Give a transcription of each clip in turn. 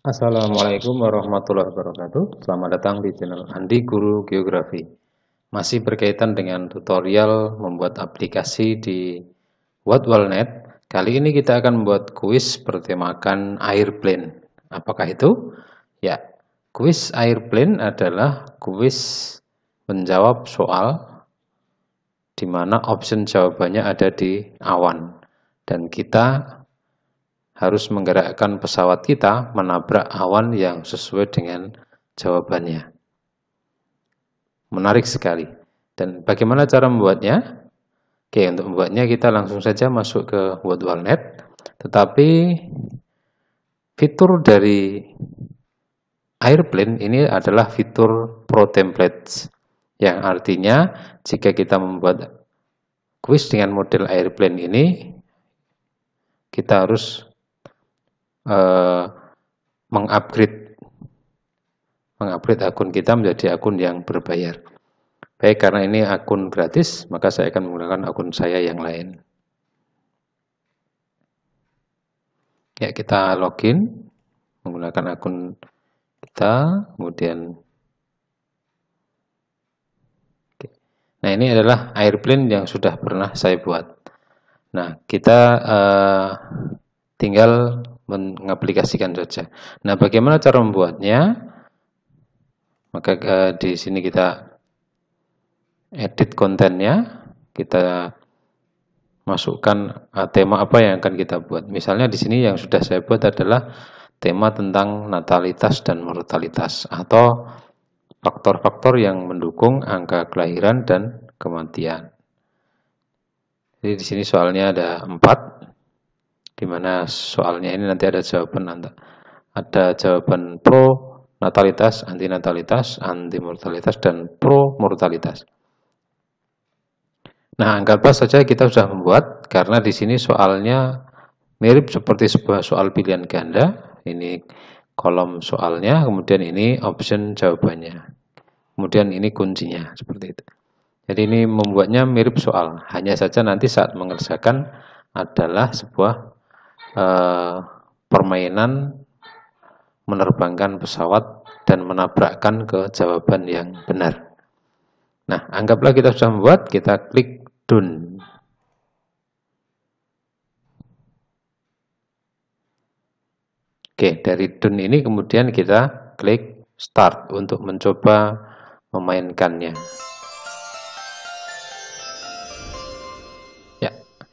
Assalamualaikum warahmatullahi wabarakatuh Selamat datang di channel Andi Guru Geografi Masih berkaitan dengan tutorial membuat aplikasi di WhatWallNet Kali ini kita akan membuat kuis bertemakan airplane Apakah itu? Ya, kuis airplane adalah kuis menjawab soal di mana option jawabannya ada di awan dan kita harus menggerakkan pesawat kita menabrak awan yang sesuai dengan jawabannya. Menarik sekali. Dan bagaimana cara membuatnya? Oke, untuk membuatnya kita langsung saja masuk ke WordWallNet. Tetapi fitur dari Airplane ini adalah fitur Pro Templates. Yang artinya jika kita membuat quiz dengan model Airplane ini, kita harus Eh, mengupgrade mengupgrade akun kita menjadi akun yang berbayar. Baik, karena ini akun gratis, maka saya akan menggunakan akun saya yang lain. Ya, kita login menggunakan akun kita, kemudian Nah, ini adalah airplane yang sudah pernah saya buat. Nah, kita uh, tinggal mengaplikasikan saja. Nah, bagaimana cara membuatnya? Maka uh, di sini kita edit kontennya, kita masukkan uh, tema apa yang akan kita buat. Misalnya di sini yang sudah saya buat adalah tema tentang natalitas dan mortalitas atau faktor-faktor yang mendukung angka kelahiran dan kematian. Jadi di sini soalnya ada empat, di mana soalnya ini nanti ada jawaban ada jawaban pro natalitas, anti natalitas, anti mortalitas dan pro mortalitas. Nah, anggaplah saja kita sudah membuat karena di sini soalnya mirip seperti sebuah soal pilihan ganda. Ini kolom soalnya, kemudian ini option jawabannya. Kemudian ini kuncinya, seperti itu. Jadi ini membuatnya mirip soal, hanya saja nanti saat mengerjakan adalah sebuah Eh, permainan menerbangkan pesawat dan menabrakkan ke jawaban yang benar. Nah, anggaplah kita sudah membuat, kita klik done. Oke, dari done ini kemudian kita klik start untuk mencoba memainkannya.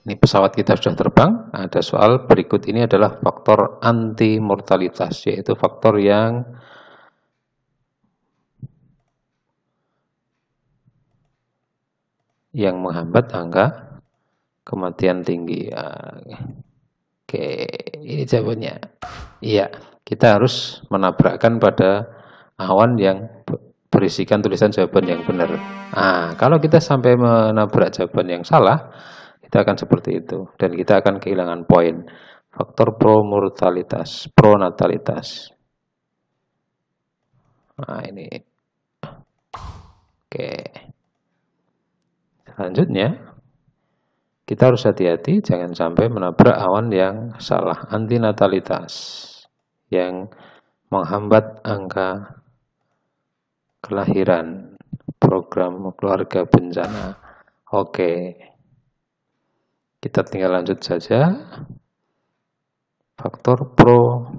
ini pesawat kita sudah terbang. Ada soal berikut ini adalah faktor anti mortalitas, yaitu faktor yang yang menghambat angka kematian tinggi. Ah, oke, ini jawabannya. Iya, kita harus menabrakkan pada awan yang berisikan tulisan jawaban yang benar. Nah, kalau kita sampai menabrak jawaban yang salah, kita akan seperti itu dan kita akan kehilangan poin faktor pro mortalitas, pro natalitas. Nah, ini. Oke. Selanjutnya kita harus hati-hati jangan sampai menabrak awan yang salah anti natalitas yang menghambat angka kelahiran program keluarga bencana oke okay. Kita tinggal lanjut saja. Faktor pro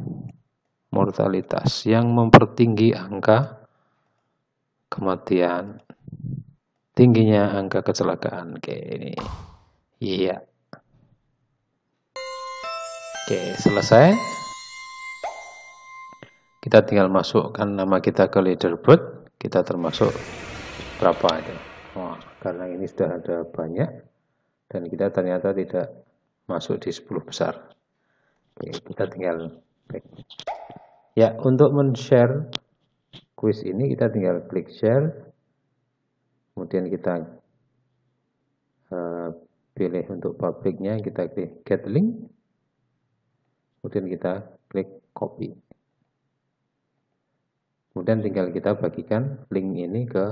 mortalitas yang mempertinggi angka kematian. Tingginya angka kecelakaan kayak ini. Iya. Oke, selesai. Kita tinggal masukkan nama kita ke leaderboard. Kita termasuk berapa itu? Wah, karena ini sudah ada banyak dan kita ternyata tidak masuk di 10 besar. Oke, kita tinggal klik. Ya, untuk men-share quiz ini kita tinggal klik share. Kemudian kita uh, pilih untuk publiknya, kita klik get link. Kemudian kita klik copy. Kemudian tinggal kita bagikan link ini ke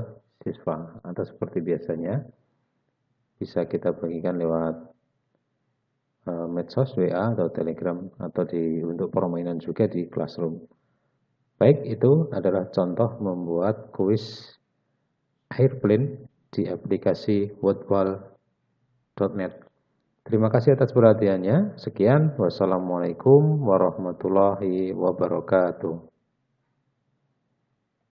siswa atau seperti biasanya bisa kita bagikan lewat eh, medsos WA atau Telegram atau di untuk permainan juga di Classroom. Baik, itu adalah contoh membuat kuis airplane di aplikasi wordwall.net. Terima kasih atas perhatiannya. Sekian, wassalamualaikum warahmatullahi wabarakatuh.